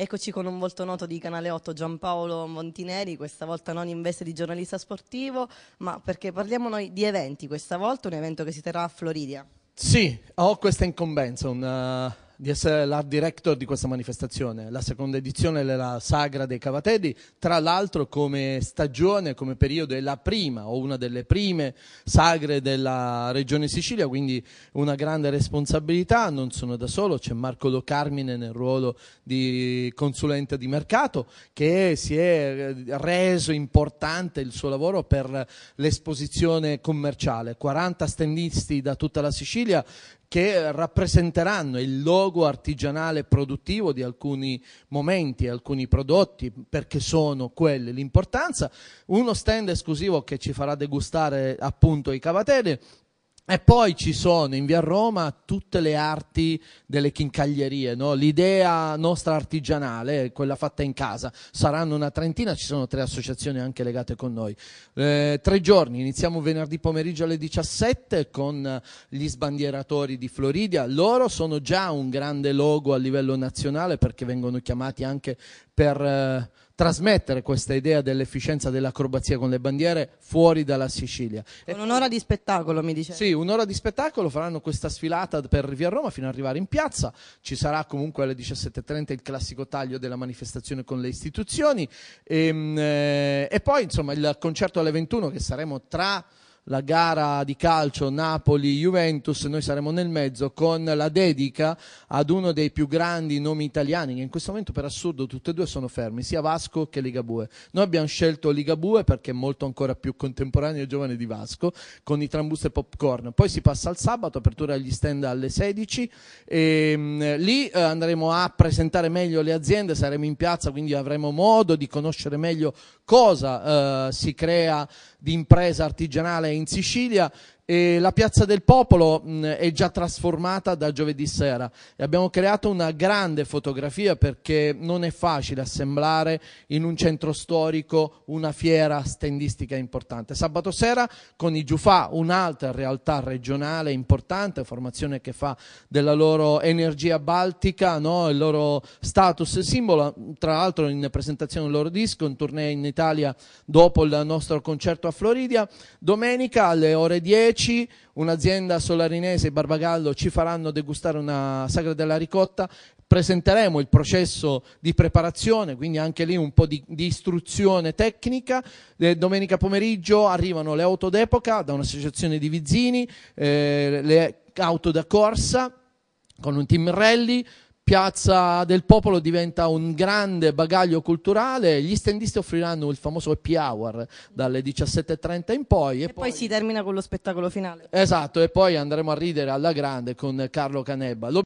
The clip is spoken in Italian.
Eccoci con un volto noto di Canale 8, Giampaolo Montineri, questa volta non in veste di giornalista sportivo, ma perché parliamo noi di eventi, questa volta un evento che si terrà a Floridia. Sì, ho questa incombenza, una eh, di essere l'art director di questa manifestazione, la seconda edizione della Sagra dei Cavatelli, tra l'altro come stagione, come periodo è la prima o una delle prime sagre della regione Sicilia, quindi una grande responsabilità, non sono da solo, c'è Marco Lo Carmine nel ruolo di consulente di mercato che si è eh, reso importante il suo lavoro per l'esposizione commerciale, 40 stendisti da tutta la Sicilia che rappresenteranno il logo artigianale produttivo di alcuni momenti, alcuni prodotti, perché sono quelli l'importanza. Uno stand esclusivo che ci farà degustare appunto i cavatelli e poi ci sono in via Roma tutte le arti delle chincaglierie, no? l'idea nostra artigianale, quella fatta in casa, saranno una trentina, ci sono tre associazioni anche legate con noi. Eh, tre giorni, iniziamo venerdì pomeriggio alle 17 con gli sbandieratori di Floridia, loro sono già un grande logo a livello nazionale perché vengono chiamati anche per eh, trasmettere questa idea dell'efficienza dell'acrobazia con le bandiere fuori dalla Sicilia. Con un'ora di spettacolo, mi dice. Sì, un'ora di spettacolo, faranno questa sfilata per via Roma fino ad arrivare in piazza, ci sarà comunque alle 17.30 il classico taglio della manifestazione con le istituzioni e, ehm, eh, e poi insomma il concerto alle 21 che saremo tra la gara di calcio Napoli-Juventus, noi saremo nel mezzo con la dedica ad uno dei più grandi nomi italiani, che in questo momento per assurdo tutti e due sono fermi, sia Vasco che Ligabue. Noi abbiamo scelto Ligabue perché è molto ancora più contemporaneo e giovane di Vasco, con i trambusti e popcorn. Poi si passa al sabato, apertura agli stand alle 16, e, mh, lì eh, andremo a presentare meglio le aziende, saremo in piazza, quindi avremo modo di conoscere meglio cosa eh, si crea di impresa artigianale in in Sicilia e la Piazza del Popolo mh, mm, è già trasformata da giovedì sera e abbiamo creato una grande fotografia perché non è facile assemblare in un centro storico una fiera stendistica importante. Sabato sera con i Giufà, un'altra realtà regionale importante, formazione che fa della loro energia baltica, no? il loro status simbolo, tra l'altro in presentazione del loro disco, in tournée in Italia dopo il nostro concerto a Floridia. Domenica alle ore 10 10 un'azienda solarinese Barbagallo ci faranno degustare una sagra della ricotta, presenteremo il processo di preparazione, quindi anche lì un po' di, di istruzione tecnica. Eh, domenica pomeriggio arrivano le auto d'epoca da un'associazione di Vizzini, eh, le auto da corsa con un team rally, Piazza del Popolo diventa un grande bagaglio culturale, gli standisti offriranno il famoso happy hour dalle 17.30 in poi. E, e poi, poi, si termina con lo spettacolo finale. Esatto, e poi andremo a ridere alla grande con Carlo Canebba.